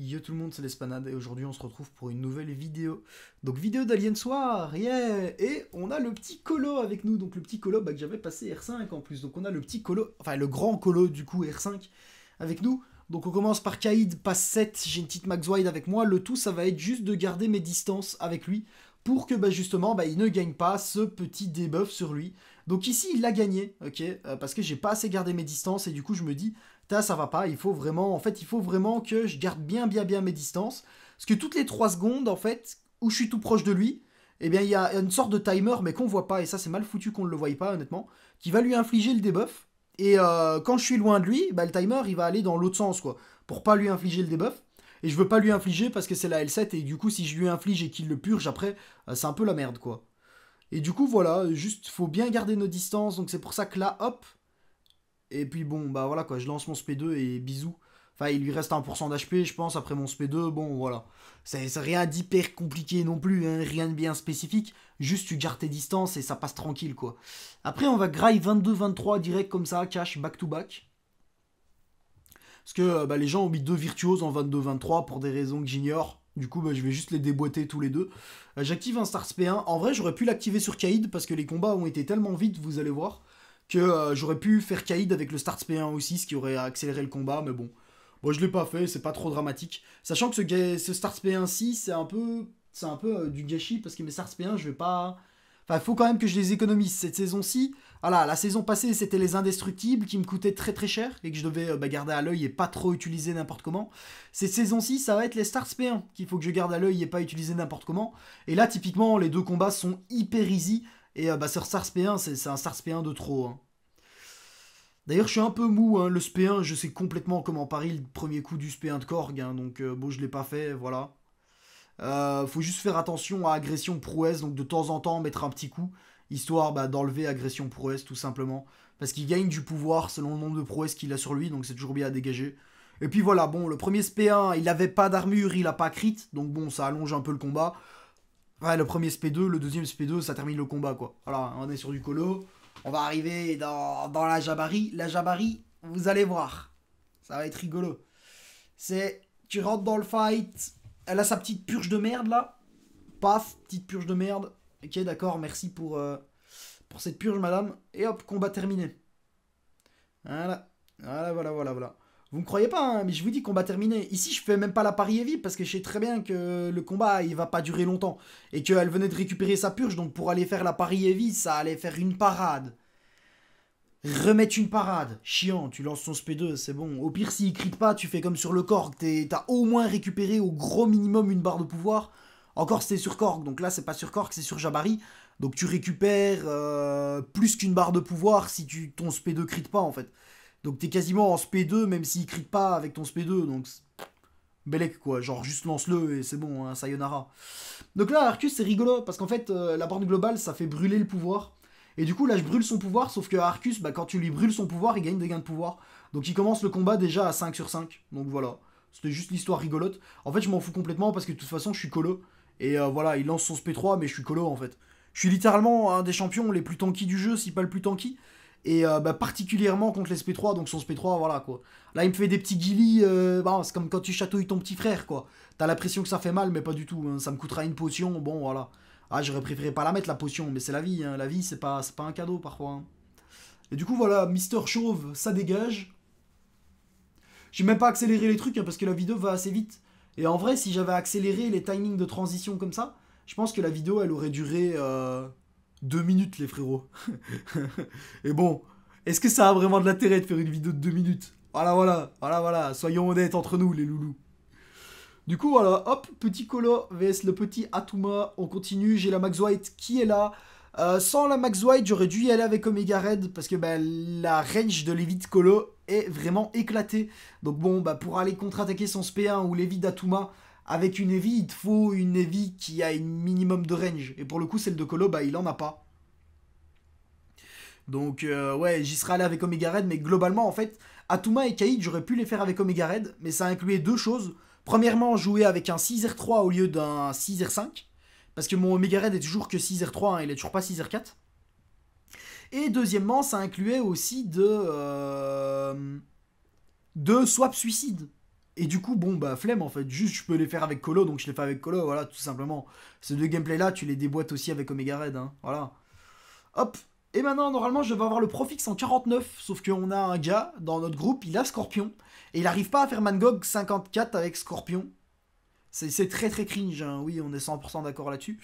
Yo tout le monde, c'est l'Espanade et aujourd'hui on se retrouve pour une nouvelle vidéo. Donc vidéo d'Alien Soir, yeah Et on a le petit colo avec nous, donc le petit colo bah, que j'avais passé R5 en plus. Donc on a le petit colo, enfin le grand colo du coup R5 avec nous. Donc on commence par Kaïd, passe 7, j'ai une petite Max Wide avec moi. Le tout ça va être juste de garder mes distances avec lui pour que bah, justement bah, il ne gagne pas ce petit debuff sur lui. Donc ici, il a gagné, ok, euh, parce que j'ai pas assez gardé mes distances et du coup, je me dis, ça ça va pas, il faut vraiment, en fait, il faut vraiment que je garde bien, bien, bien mes distances. Parce que toutes les 3 secondes, en fait, où je suis tout proche de lui, eh bien, il y a une sorte de timer, mais qu'on voit pas, et ça, c'est mal foutu qu'on ne le voie pas, honnêtement, qui va lui infliger le debuff. Et euh, quand je suis loin de lui, bah, le timer, il va aller dans l'autre sens, quoi, pour pas lui infliger le debuff. Et je veux pas lui infliger parce que c'est la L7, et du coup, si je lui inflige et qu'il le purge après, euh, c'est un peu la merde, quoi. Et du coup, voilà, juste, faut bien garder nos distances. Donc c'est pour ça que là, hop. Et puis bon, bah voilà quoi, je lance mon SP2 et bisous. Enfin, il lui reste 1% d'HP, je pense, après mon SP2. Bon, voilà. C'est rien d'hyper compliqué non plus, hein, rien de bien spécifique. Juste, tu gardes tes distances et ça passe tranquille, quoi. Après, on va graille 22-23 direct comme ça, cash, back-to-back. Back. Parce que bah, les gens ont mis deux virtuoses en 22-23 pour des raisons que j'ignore. Du coup, bah, je vais juste les déboîter tous les deux. Euh, j'active un Stars P1. En vrai, j'aurais pu l'activer sur Kaïd parce que les combats ont été tellement vite, vous allez voir, que euh, j'aurais pu faire Kaïd avec le Start P1 aussi, ce qui aurait accéléré le combat, mais bon. moi, je l'ai pas fait, c'est pas trop dramatique. Sachant que ce, ce Stars P1-ci, c'est un peu, un peu euh, du gâchis parce que mes Stars P1, je vais pas. Enfin, faut quand même que je les économise cette saison-ci voilà, ah la saison passée, c'était les indestructibles qui me coûtaient très très cher et que je devais euh, bah, garder à l'œil et pas trop utiliser n'importe comment. Cette saison-ci, ça va être les Stars P1 qu'il faut que je garde à l'œil et pas utiliser n'importe comment. Et là, typiquement, les deux combats sont hyper easy. Et euh, bah, sur Stars P1, c'est un Stars P1 de trop. Hein. D'ailleurs, je suis un peu mou, hein, le SP1, je sais complètement comment parier le premier coup du SP1 de Korg, hein, donc euh, bon, je l'ai pas fait, voilà. faut juste faire attention à agression prouesse, donc de temps en temps mettre un petit coup, histoire bah, d'enlever agression prouesse tout simplement. Parce qu'il gagne du pouvoir selon le nombre de prouesses qu'il a sur lui, donc c'est toujours bien à dégager. Et puis voilà, bon, le premier SP1, il n'avait pas d'armure, il a pas crit, donc bon, ça allonge un peu le combat. Ouais, le premier SP2, le deuxième SP2, ça termine le combat, quoi. Voilà, on est sur du colo. On va arriver dans, dans la Jabari. La Jabari, vous allez voir. Ça va être rigolo. C'est, tu rentres dans le fight, elle a sa petite purge de merde, là. Paf, petite purge de merde. Ok, d'accord, merci pour, euh, pour cette purge, madame. Et hop, combat terminé. Voilà, voilà, voilà, voilà. voilà. Vous me croyez pas, hein, mais je vous dis combat terminé. Ici, je fais même pas la pari vie parce que je sais très bien que le combat, il va pas durer longtemps. Et qu'elle venait de récupérer sa purge, donc pour aller faire la pari vie, ça allait faire une parade. Remettre une parade. Chiant, tu lances son SP2, c'est bon. Au pire, s'il crie pas, tu fais comme sur le corps, t'as au moins récupéré au gros minimum une barre de pouvoir. Encore, c'est sur Korg, donc là, c'est pas sur Korg, c'est sur Jabari. Donc tu récupères euh, plus qu'une barre de pouvoir si tu, ton SP2 crit pas, en fait. Donc t'es quasiment en SP2, même s'il crit pas avec ton SP2, donc... Belek, quoi. Genre, juste lance-le et c'est bon, un hein, sayonara. Donc là, Arcus, c'est rigolo, parce qu'en fait, euh, la borne globale, ça fait brûler le pouvoir. Et du coup, là, je brûle son pouvoir, sauf que Arcus, bah, quand tu lui brûles son pouvoir, il gagne des gains de pouvoir. Donc il commence le combat déjà à 5 sur 5. Donc voilà, c'était juste l'histoire rigolote. En fait, je m'en fous complètement, parce que de toute façon, je suis colo. Et euh, voilà, il lance son SP3, mais je suis colo en fait. Je suis littéralement un des champions les plus tanky du jeu, si pas le plus tanky. Et euh, bah, particulièrement contre les SP3, donc son SP3, voilà quoi. Là, il me fait des petits guillis, euh, bah, c'est comme quand tu chatouilles ton petit frère quoi. T'as l'impression que ça fait mal, mais pas du tout. Hein. Ça me coûtera une potion, bon voilà. Ah, j'aurais préféré pas la mettre la potion, mais c'est la vie. Hein. La vie, c'est pas, pas un cadeau parfois. Hein. Et du coup, voilà, Mister Chauve, ça dégage. J'ai même pas accéléré les trucs parce que la vidéo va assez vite. Et en vrai, si j'avais accéléré les timings de transition comme ça, je pense que la vidéo, elle aurait duré euh, deux minutes, les frérots. et bon, est-ce que ça a vraiment de l'intérêt de faire une vidéo de deux minutes Voilà, voilà, voilà, voilà. Soyons honnêtes entre nous, les loulous. Du coup, voilà, hop, petit Colo vs le petit Atuma. On continue, j'ai la Max White qui est là. Euh, sans la Max White, j'aurais dû y aller avec Omega Red parce que ben, la range de l'évite Colo, est vraiment éclaté. Donc bon, bah pour aller contre-attaquer son SP1 ou l'Evi d'Atuma, avec une Evi, il te faut une Evi qui a un minimum de range. Et pour le coup, celle de Colo, bah il en a pas. Donc euh, ouais, j'y serais allé avec Omega Red, mais globalement en fait, Atuma et Kaïd, j'aurais pu les faire avec Omega Red, mais ça incluait deux choses. Premièrement, jouer avec un 6R3 au lieu d'un 6R5, parce que mon Omega Red est toujours que 6R3, hein, il est toujours pas 6R4. Et deuxièmement, ça incluait aussi de, euh, de swap suicide. Et du coup, bon, bah, flemme en fait. Juste, je peux les faire avec Colo, donc je les fais avec Colo, voilà, tout simplement. Ces deux gameplays-là, tu les déboîtes aussi avec Omega Red, hein, voilà. Hop Et maintenant, normalement, je vais avoir le Profix en 49, sauf qu'on a un gars dans notre groupe, il a Scorpion, et il n'arrive pas à faire Mangog 54 avec Scorpion. C'est très très cringe, hein. oui, on est 100% d'accord là-dessus.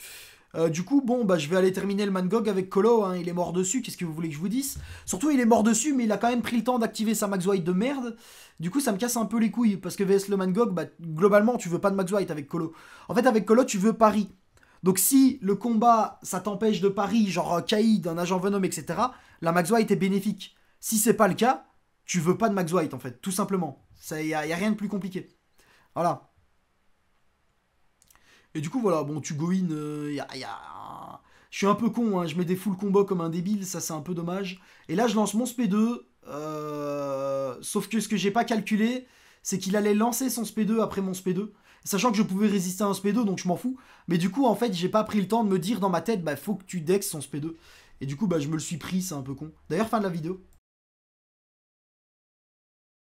Euh, du coup, bon, bah, je vais aller terminer le Mangog avec Colo. Hein. il est mort dessus, qu'est-ce que vous voulez que je vous dise Surtout, il est mort dessus, mais il a quand même pris le temps d'activer sa Max White de merde. Du coup, ça me casse un peu les couilles, parce que VS le Mangog, bah, globalement, tu veux pas de Max White avec Colo. En fait, avec Colo, tu veux Paris. Donc si le combat, ça t'empêche de Paris, genre euh, Kaïd, un agent Venom, etc., la Max White est bénéfique. Si c'est pas le cas, tu veux pas de Max White, en fait, tout simplement. Il a, a rien de plus compliqué. Voilà. Et du coup, voilà, bon, tu go in, euh, je suis un peu con, hein, je mets des full combo comme un débile, ça c'est un peu dommage. Et là, je lance mon SP2, euh, sauf que ce que j'ai pas calculé, c'est qu'il allait lancer son SP2 après mon SP2. Sachant que je pouvais résister à un SP2, donc je m'en fous. Mais du coup, en fait, j'ai pas pris le temps de me dire dans ma tête, bah, faut que tu dex son SP2. Et du coup, bah, je me le suis pris, c'est un peu con. D'ailleurs, fin de la vidéo.